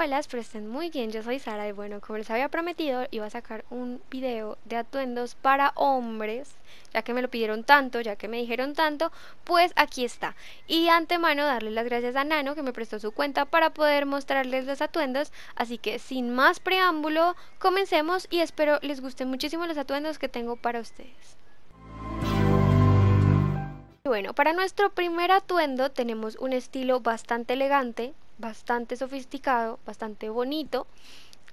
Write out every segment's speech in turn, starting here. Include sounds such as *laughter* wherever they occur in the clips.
Hola, espero estén muy bien, yo soy Sara y bueno, como les había prometido, iba a sacar un video de atuendos para hombres, ya que me lo pidieron tanto, ya que me dijeron tanto, pues aquí está. Y antemano darles las gracias a Nano que me prestó su cuenta para poder mostrarles los atuendos, así que sin más preámbulo, comencemos y espero les gusten muchísimo los atuendos que tengo para ustedes. Bueno, para nuestro primer atuendo tenemos un estilo bastante elegante, bastante sofisticado, bastante bonito,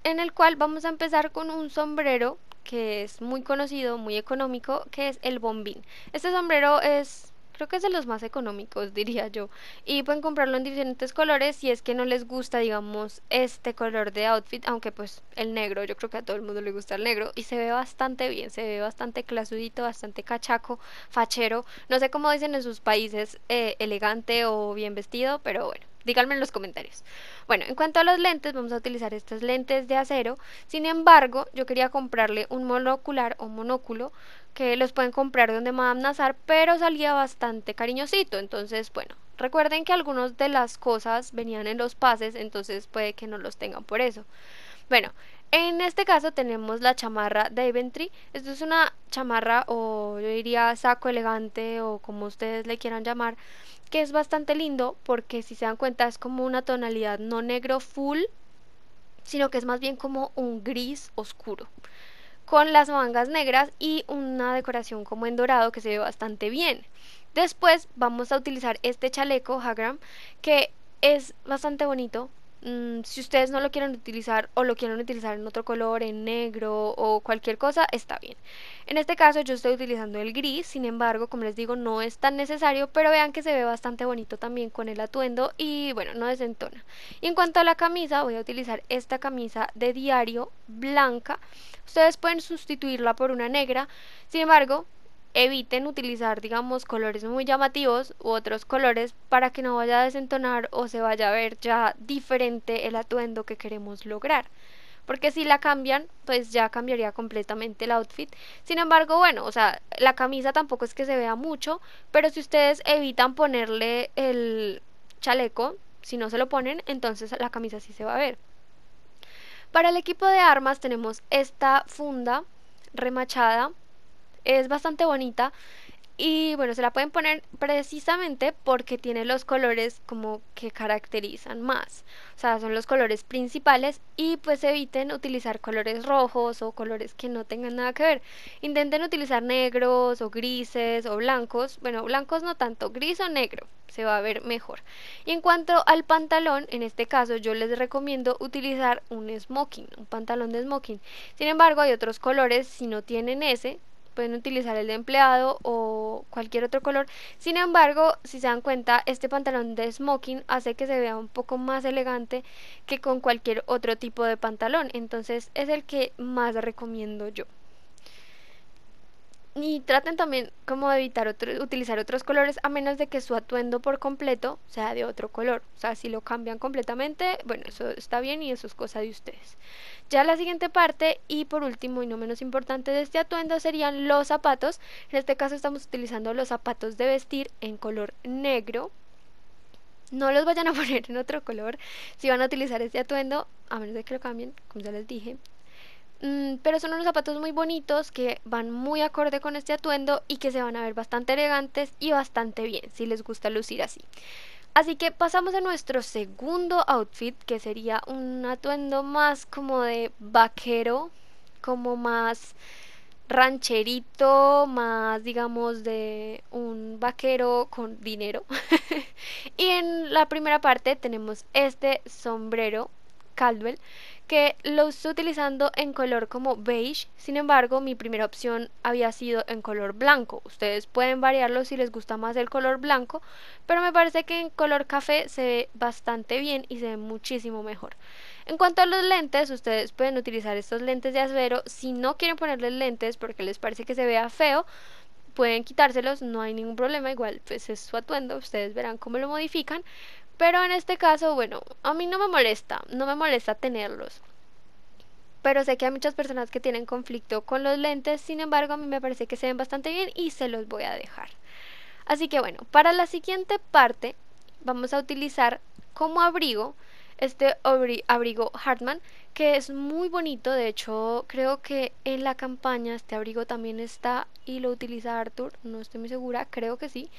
en el cual vamos a empezar con un sombrero que es muy conocido, muy económico, que es el bombín. Este sombrero es creo que es de los más económicos, *laughs* diría yo. Y pueden comprarlo en diferentes colores si es que no les gusta, digamos, este color de outfit, aunque pues el negro, yo creo que a todo el mundo le gusta el negro y se ve bastante bien, se ve bastante clasudito, bastante cachaco, fachero, no sé cómo dicen en sus países, eh, elegante o bien vestido, pero bueno. Díganme en los comentarios. Bueno, en cuanto a los lentes, vamos a utilizar estas lentes de acero. Sin embargo, yo quería comprarle un monocular o monóculo que los pueden comprar donde Madame Nazar, pero salía bastante cariñosito. Entonces, bueno, recuerden que algunas de las cosas venían en los pases, entonces puede que no los tengan por eso. Bueno, en este caso tenemos la chamarra de Eventry. Esto es una chamarra o yo diría saco elegante o como ustedes le quieran llamar, que es bastante lindo porque si se dan cuenta es como una tonalidad no negro full, sino que es más bien como un gris oscuro con las mangas negras y una decoración como en dorado que se ve bastante bien. Después vamos a utilizar este chaleco Hagram que es bastante bonito Mm, si ustedes no lo quieren utilizar o lo quieren utilizar en otro color, en negro o cualquier cosa, está bien. En este caso yo estoy utilizando el gris, sin embargo, como les digo, no es tan necesario, pero vean que se ve bastante bonito también con el atuendo y bueno, no desentona. Y en cuanto a la camisa, voy a utilizar esta camisa de diario blanca. Ustedes pueden sustituirla por una negra, sin embargo, eviten utilizar, digamos, colores muy llamativos u otros colores para que no vaya a desentonar o se vaya a ver ya diferente el atuendo que queremos lograr. Porque si la cambian, pues ya cambiaría completamente el outfit. Sin embargo, bueno, o sea, la camisa tampoco es que se vea mucho, pero si ustedes evitan ponerle el chaleco, si no se lo ponen, entonces la camisa sí se va a ver. Para el equipo de armas tenemos esta funda remachada es bastante bonita. Y bueno, se la pueden poner precisamente porque tiene los colores como que caracterizan más. O sea, son los colores principales y pues eviten utilizar colores rojos o colores que no tengan nada que ver. Intenten utilizar negros o grises o blancos. Bueno, blancos no tanto, gris o negro se va a ver mejor. Y en cuanto al pantalón, en este caso yo les recomiendo utilizar un smoking, un pantalón de smoking. Sin embargo, hay otros colores, si no tienen ese, pueden utilizar el de empleado o cualquier otro color. Sin embargo, si se dan cuenta, este pantalón de smoking hace que se vea un poco más elegante que con cualquier otro tipo de pantalón. Entonces es el que más recomiendo yo y traten también como de evitar utilizar otros colores a menos de que su atuendo por completo sea de otro color. O sea, si lo cambian completamente, bueno, eso está bien y eso es cosa de ustedes. Ya la siguiente parte y por último y no menos importante de este atuendo serían los zapatos. En este caso estamos utilizando los zapatos de vestir en color negro. No los vayan a *laughs* poner en otro color si van a utilizar este atuendo, a menos de que lo cambien, como ya les dije. Mm, pero son unos zapatos muy bonitos que van muy acorde con este atuendo y que se van a ver bastante elegantes y bastante bien si les gusta lucir así. Así que pasamos a nuestro segundo outfit que sería un atuendo más como de vaquero, como más rancherito, más digamos de un vaquero con dinero. *laughs* y en la primera parte tenemos este sombrero Caldwell, que lo estoy utilizando en color como beige, sin embargo mi primera opción había sido en color blanco. Ustedes pueden variarlo si les gusta más el color blanco, pero me parece que en color café se ve bastante bien y se ve muchísimo mejor. En cuanto a los lentes, ustedes pueden utilizar estos lentes de asvero. si no quieren ponerles lentes porque les parece que se vea feo, pueden quitárselos, no hay ningún problema, igual pues es su atuendo, ustedes verán cómo lo modifican, pero en este caso, bueno, a mí no me molesta, no me molesta tenerlos. Pero sé que hay muchas personas que tienen conflicto con los lentes, sin embargo a mí me parece que se ven bastante bien y se los voy a dejar. Así que bueno, para la siguiente parte vamos a utilizar como abrigo este abrigo Hartman que es muy bonito. De hecho, creo que en la campaña este abrigo también está y lo utiliza Arthur. No estoy muy segura, creo que sí.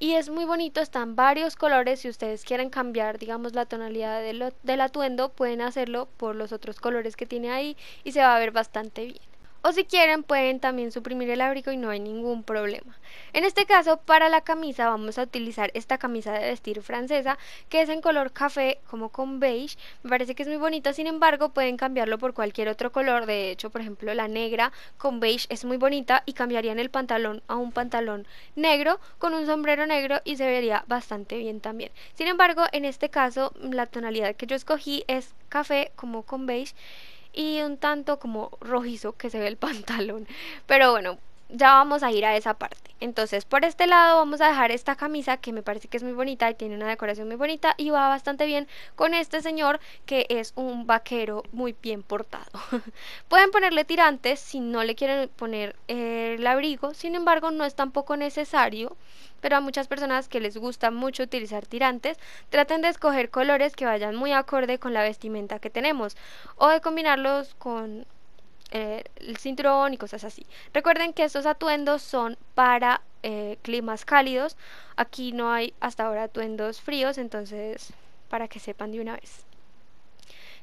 Y es muy bonito, están varios colores. Si ustedes quieren cambiar, digamos, la tonalidad del, atuendo, pueden hacerlo por los otros colores que tiene ahí y se va a ver bastante bien o si quieren pueden también suprimir el abrigo y no hay ningún problema. En este caso para la camisa vamos a utilizar esta camisa de vestir francesa que es en color café como con beige, me parece que es muy bonita, sin embargo pueden cambiarlo por cualquier otro color, de hecho por ejemplo la negra con beige es muy bonita y cambiarían el pantalón a un pantalón negro con un sombrero negro y se vería bastante bien también. Sin embargo en este caso la tonalidad que yo escogí es café como con beige y un tanto como rojizo que se ve el *laughs* pantalón. Pero bueno, ya vamos a ir a esa parte. Entonces, por este lado vamos a dejar esta camisa que me parece que es muy bonita y tiene una decoración muy bonita y va bastante bien con este señor que es un vaquero muy bien portado. *laughs* Pueden ponerle tirantes si no le quieren poner el abrigo, sin embargo no es tampoco necesario, pero a muchas personas que les gusta mucho utilizar tirantes, traten de escoger colores que vayan muy acorde con la vestimenta que tenemos o de combinarlos con eh, el cinturón y cosas así. Recuerden que estos atuendos son para eh, climas cálidos. Aquí no hay hasta ahora atuendos fríos, entonces para que sepan de una vez.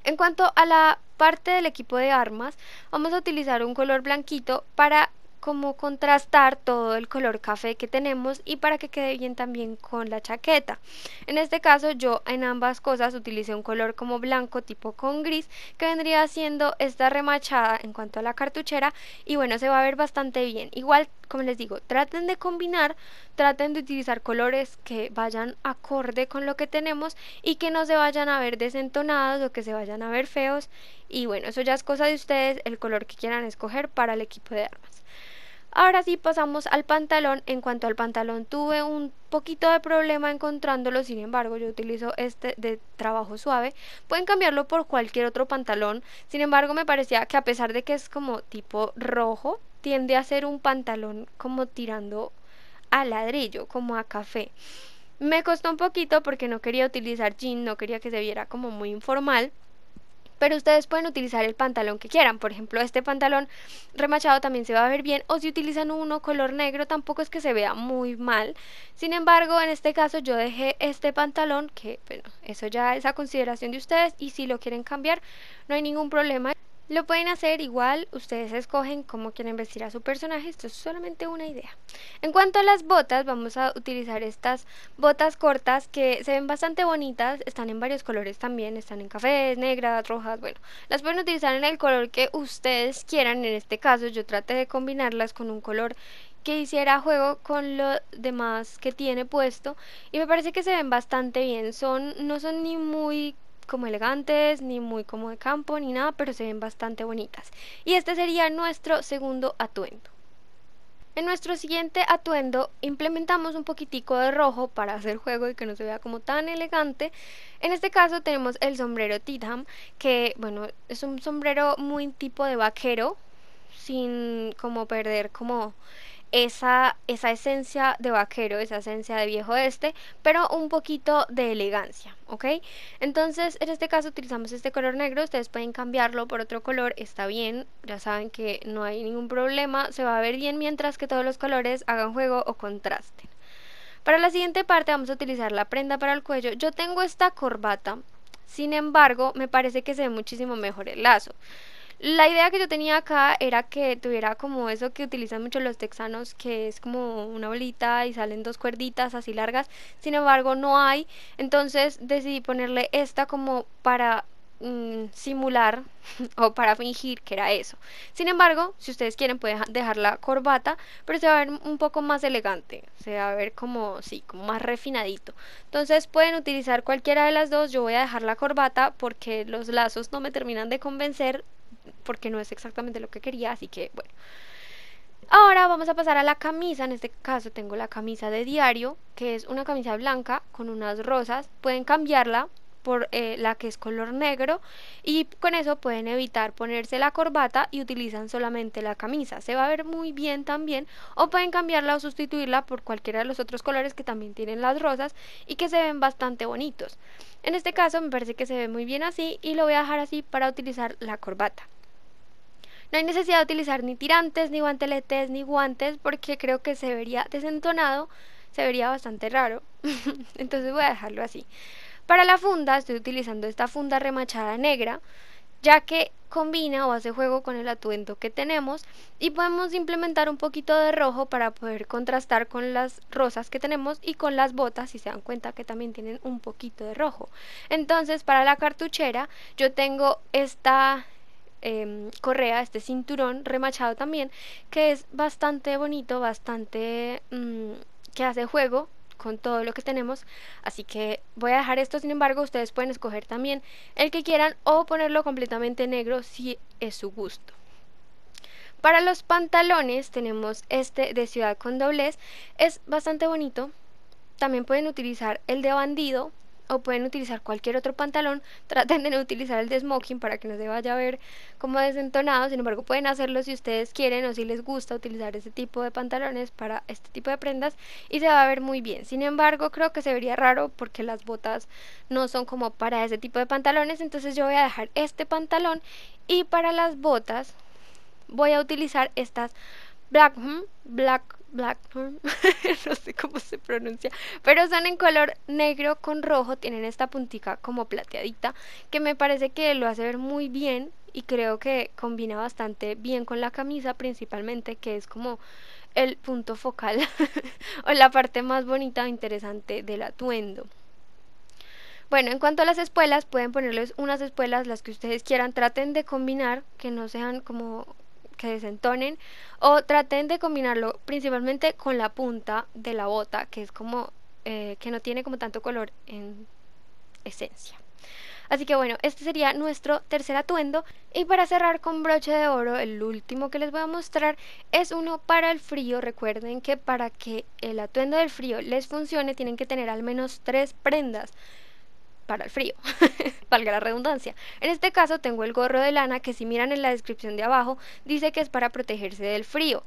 En cuanto a la parte del equipo de armas, vamos a utilizar un color blanquito para como contrastar todo el color café que tenemos y para que quede bien también con la chaqueta. En este caso yo en ambas cosas utilicé un color como blanco tipo con gris que vendría siendo esta remachada en cuanto a la cartuchera y bueno se va a ver bastante bien. Igual como les digo, traten de combinar, traten de utilizar colores que vayan acorde con lo que tenemos y que no se vayan a ver desentonados o que se vayan a ver feos. Y bueno, eso ya es cosa de ustedes, el color que quieran escoger para el equipo de armas. Ahora sí pasamos al pantalón. En cuanto al pantalón tuve un poquito de problema encontrándolo, sin embargo yo utilizo este de trabajo suave. Pueden cambiarlo por cualquier otro pantalón. Sin embargo me parecía que a pesar de que es como tipo rojo, tiende a ser un pantalón como tirando a ladrillo, como a café. Me costó un poquito porque no quería utilizar jean, no quería que se viera como muy informal pero ustedes pueden utilizar el pantalón que quieran. Por ejemplo, este pantalón remachado también se va a ver bien o si utilizan uno color negro tampoco es que se vea muy mal. Sin embargo, en este caso yo dejé este pantalón que, bueno, eso ya es a consideración de ustedes y si lo quieren cambiar no hay ningún problema. Lo pueden hacer igual, ustedes escogen cómo quieren vestir a su personaje, esto es solamente una idea. En cuanto a las botas, vamos a utilizar estas botas cortas que se ven bastante bonitas, están en varios colores también, están en cafés, negras, rojas, bueno, las pueden utilizar en el color que ustedes quieran, en este caso yo traté de combinarlas con un color que hiciera juego con lo demás que tiene puesto y me parece que se ven bastante bien, son no son ni muy como elegantes, ni muy como de campo, ni nada, pero se ven bastante bonitas. Y este sería nuestro segundo atuendo. En nuestro siguiente atuendo implementamos un poquitico de rojo para hacer juego y que no se vea como tan elegante. En este caso tenemos el sombrero Titham, que bueno, es un sombrero muy tipo de vaquero, sin como perder como esa, esa esencia de vaquero, esa esencia de viejo este, pero un poquito de elegancia, ¿ok? Entonces, en este caso utilizamos este color negro, ustedes pueden cambiarlo por otro color, está bien, ya saben que no hay ningún problema, se va a ver bien mientras que todos los colores hagan juego o contrasten. Para la siguiente parte vamos a utilizar la prenda para el cuello. Yo tengo esta corbata, sin embargo, me parece que se ve muchísimo mejor el lazo. La idea que yo tenía acá era que tuviera como eso que utilizan mucho los texanos, que es como una bolita y salen dos cuerditas así largas, sin embargo no hay, entonces decidí ponerle esta como para mm, simular *laughs* o para fingir que era eso. Sin embargo, si ustedes quieren pueden dejar la corbata, pero se va a ver un poco más elegante, se va a ver como sí, como más refinadito. Entonces pueden utilizar cualquiera de las dos, yo voy a dejar la corbata porque los lazos no me terminan de convencer porque no es exactamente lo que quería, así que bueno. Ahora vamos a pasar a la camisa, en este caso tengo la camisa de diario, que es una camisa blanca con unas rosas, pueden cambiarla por eh, la que es color negro y con eso pueden evitar ponerse la corbata y utilizan solamente la camisa. Se va a ver muy bien también o pueden cambiarla o sustituirla por cualquiera de los otros colores que también tienen las rosas y que se ven bastante bonitos. En este caso me parece que se ve muy bien así y lo voy a dejar así para utilizar la corbata. No hay necesidad de utilizar ni tirantes, ni guanteletes, ni guantes, porque creo que se vería desentonado, se vería bastante raro. *laughs* Entonces voy a dejarlo así. Para la funda estoy utilizando esta funda remachada negra, ya que combina o hace juego con el atuendo que tenemos y podemos implementar un poquito de rojo para poder contrastar con las rosas que tenemos y con las botas si se dan cuenta que también tienen un poquito de rojo entonces para la cartuchera yo tengo esta Em, correa, este cinturón remachado también, que es bastante bonito, bastante mm, que hace juego con todo lo que tenemos. Así que voy a dejar esto, sin embargo, ustedes pueden escoger también el que quieran o ponerlo completamente negro si es su gusto. Para los pantalones tenemos este de ciudad con doblez, es bastante bonito. También pueden utilizar el de bandido, o pueden utilizar cualquier otro pantalón, *laughs* traten de no utilizar el de smoking para que no se vaya a ver como desentonado, sin embargo pueden hacerlo si ustedes quieren o si les gusta utilizar este tipo de pantalones para este tipo de prendas y se va a ver muy bien, sin embargo creo que se vería raro porque las botas no son como para ese tipo de pantalones, entonces yo voy a dejar este pantalón y para las botas voy a utilizar estas Black, hmm, Black Blackburn, *laughs* no sé cómo se pronuncia, pero son en color negro con rojo, tienen esta puntica como plateadita, que me parece que lo hace ver muy bien y creo que combina bastante bien con la camisa principalmente, que es como el punto focal *laughs* o la parte más bonita o e interesante del atuendo. Bueno, en cuanto a las espuelas, pueden ponerles unas espuelas, las que ustedes quieran, traten de combinar, que no sean como que desentonen o traten de combinarlo principalmente con la punta de la bota que es como eh, que no tiene como tanto color en esencia así que bueno este sería nuestro tercer atuendo y para cerrar con broche de oro el último que les voy a mostrar es uno para el frío recuerden que para que el atuendo del frío les funcione tienen que tener al menos tres prendas para el frío, *laughs* valga la redundancia. En este caso tengo el gorro de lana que si miran en la descripción de abajo dice que es para protegerse del frío.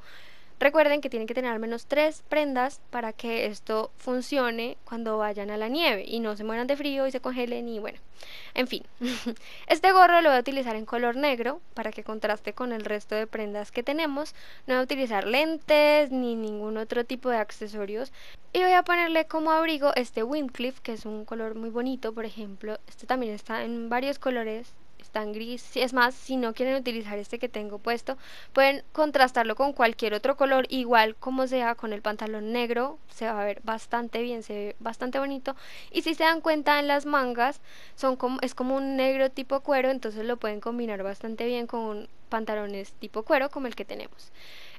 Recuerden que tienen que tener al menos tres prendas para que esto funcione cuando vayan a la nieve y no se mueran de frío y se congelen y bueno, en fin. *laughs* Este gorro lo voy a utilizar en color negro para que contraste con el resto de prendas que tenemos. No voy a utilizar lentes ni ningún otro tipo de accesorios. Y voy a ponerle como abrigo este Windcliff, que es un color muy bonito, por ejemplo. Este también está en varios colores tan gris. Es más, si no quieren utilizar este que tengo puesto, pueden contrastarlo con cualquier otro color, igual como sea con el pantalón negro, se va a ver bastante bien, se ve bastante bonito. Y si se dan cuenta en las mangas, son como, es como un negro tipo cuero, entonces lo pueden combinar bastante bien con pantalones tipo cuero como el que tenemos.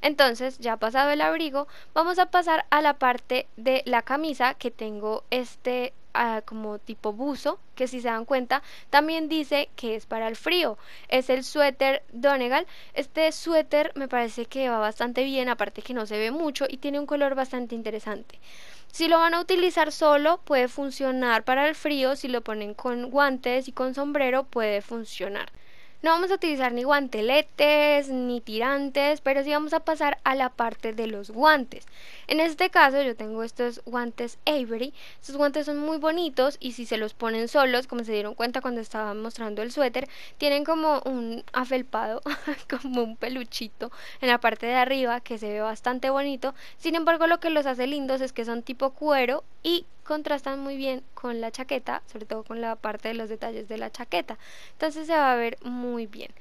Entonces, ya pasado el abrigo, vamos a pasar a la parte de la camisa que tengo este Ah, como tipo buzo, que si se dan cuenta, también dice que es para el frío. Es el suéter Donegal. Este suéter me parece que va bastante bien, aparte que no se ve mucho y tiene un color bastante interesante. Si lo van a utilizar solo, puede funcionar para el frío. Si lo ponen con guantes y con sombrero, puede funcionar. No vamos a utilizar ni guanteletes ni tirantes, pero sí vamos a pasar a la parte de los guantes. En este caso yo tengo estos guantes Avery. Estos guantes son muy bonitos y si se los ponen solos, como se dieron cuenta cuando estaba mostrando el suéter, tienen como un afelpado, *laughs* como un peluchito en la parte de arriba que se ve bastante bonito. Sin embargo, lo que los hace lindos es que son tipo cuero y contrastan muy bien con la chaqueta, sobre todo con la parte de los detalles de la chaqueta. Entonces se va a ver muy bien.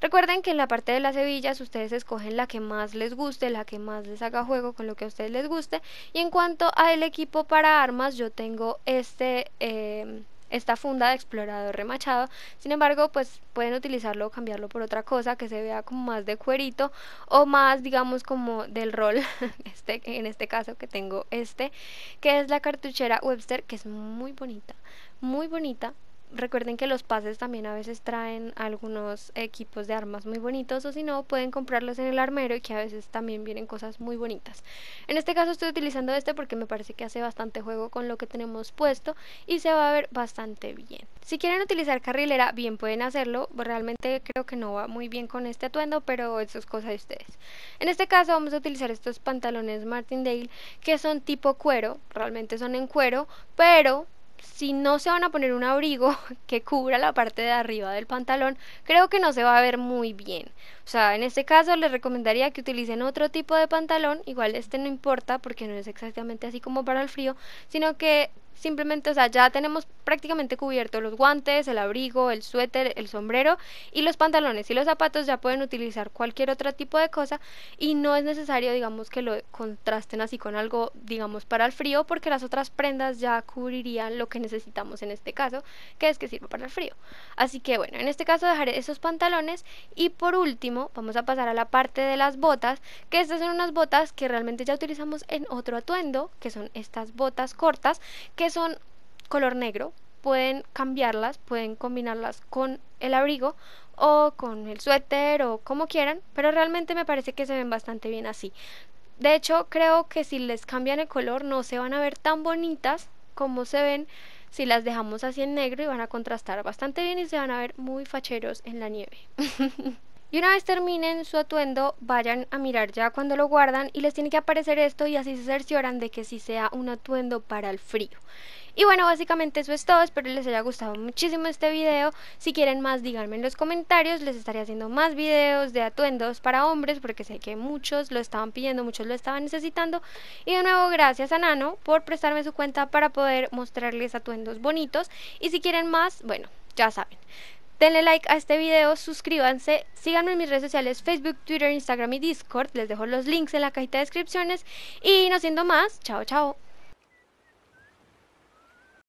Recuerden que en la parte de las hebillas ustedes escogen la que más les guste, la que más les haga juego con lo que a ustedes les guste. Y en cuanto al equipo para armas, yo tengo este... Eh, esta funda de explorador remachado. Sin embargo, pues pueden utilizarlo o cambiarlo por otra cosa que se vea como más de cuerito o más, digamos, como del rol, *laughs* este, en este caso que tengo este, que es la cartuchera Webster, que es muy bonita, muy bonita. Recuerden que los pases también a veces traen algunos equipos de armas muy bonitos o si no pueden comprarlos en el armero y que a veces también vienen cosas muy bonitas. En este caso estoy utilizando este porque me parece que hace bastante juego con lo que tenemos puesto y se va a ver bastante bien. Si quieren utilizar carrilera bien pueden hacerlo, realmente creo que no va muy bien con este atuendo pero eso es cosa de ustedes. En este caso vamos a utilizar estos pantalones Martindale que son tipo cuero, realmente son en cuero pero si no se van a poner un abrigo *laughs* que cubra la parte de arriba del pantalón, creo que no se va a ver muy bien. O sea, en este caso les recomendaría que utilicen otro tipo de pantalón, igual este no importa porque no es exactamente así como para el frío, sino que simplemente, o sea, ya tenemos prácticamente cubierto los guantes, el abrigo, el suéter, el sombrero y los pantalones y los zapatos ya pueden utilizar cualquier otro tipo de cosa y no es necesario, digamos, que lo contrasten así con algo, digamos, para el frío porque las otras prendas ya cubrirían lo que necesitamos en este caso, que es que sirva para el frío. Así que bueno, en este caso dejaré esos pantalones y por último vamos a pasar a la parte de las botas, que estas son unas botas que realmente ya utilizamos en otro atuendo, que son estas botas cortas, que son color negro, pueden cambiarlas, pueden combinarlas con el abrigo o con el suéter o como quieran, pero realmente me parece que se ven bastante bien así. De hecho, creo que si les cambian el color no se van a ver tan bonitas como se ven si las dejamos así en negro y van a contrastar bastante bien y se van a ver muy facheros en la nieve. *laughs* Y una vez terminen su atuendo, vayan a mirar ya cuando lo guardan y les tiene que aparecer esto y así se cercioran de que sí sea un atuendo para el frío. Y bueno, básicamente eso es todo, espero les haya gustado muchísimo este video, si quieren más díganme en los comentarios, les estaré haciendo más videos de atuendos para hombres porque sé que muchos lo estaban pidiendo, muchos lo estaban necesitando y de nuevo gracias a Nano por prestarme su cuenta para poder mostrarles atuendos bonitos y si quieren más, bueno, ya saben. Denle like a este video, suscríbanse, síganme en mis redes sociales Facebook, Twitter, Instagram y Discord. Les dejo los links en la cajita de descripciones. Y no siendo más, chao, chao.